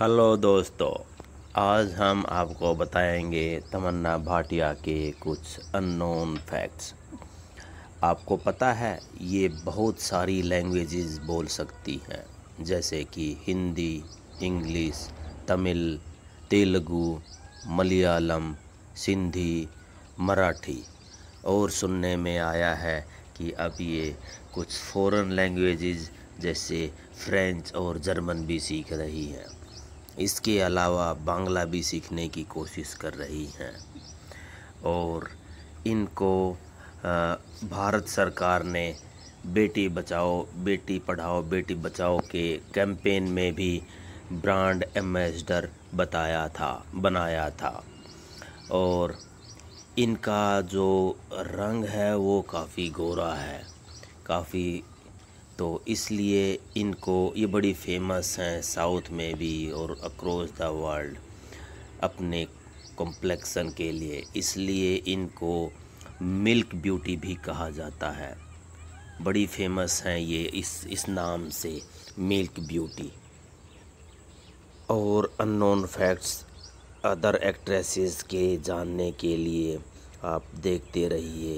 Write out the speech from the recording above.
hello दोस्तों आज हम आपको बताएंगे तमन्ना भाटिया के कुछ अननोन फैक्ट्स आपको पता है ये बहुत सारी लैंग्वेजेस बोल सकती हैं जैसे कि हिंदी इंग्लिश तमिल तेलुगु मलयालम सिंधी मराठी और सुनने में आया है कि अब ये कुछ फॉरेन लैंग्वेजेस जैसे फ्रेंच और जर्मन भी सीख रही हैं इसके अलावा बांग्ला भी सीखने की कोशिश कर रही हैं और इनको भारत सरकार ने बेटी बचाओ बेटी पढ़ाओ बेटी बचाओ के कैंपेन में भी ब्रांड एम्बेसडर बताया था बनाया था और इनका जो रंग है वो काफ़ी गोरा है काफ़ी तो इसलिए इनको ये बड़ी फेमस हैं साउथ में भी और अक्रॉस द वर्ल्ड अपने कॉम्प्लेक्सन के लिए इसलिए इनको मिल्क ब्यूटी भी कहा जाता है बड़ी फेमस हैं ये इस इस नाम से मिल्क ब्यूटी और अननोन फैक्ट्स अदर एक्ट्रेसेस के जानने के लिए आप देखते रहिए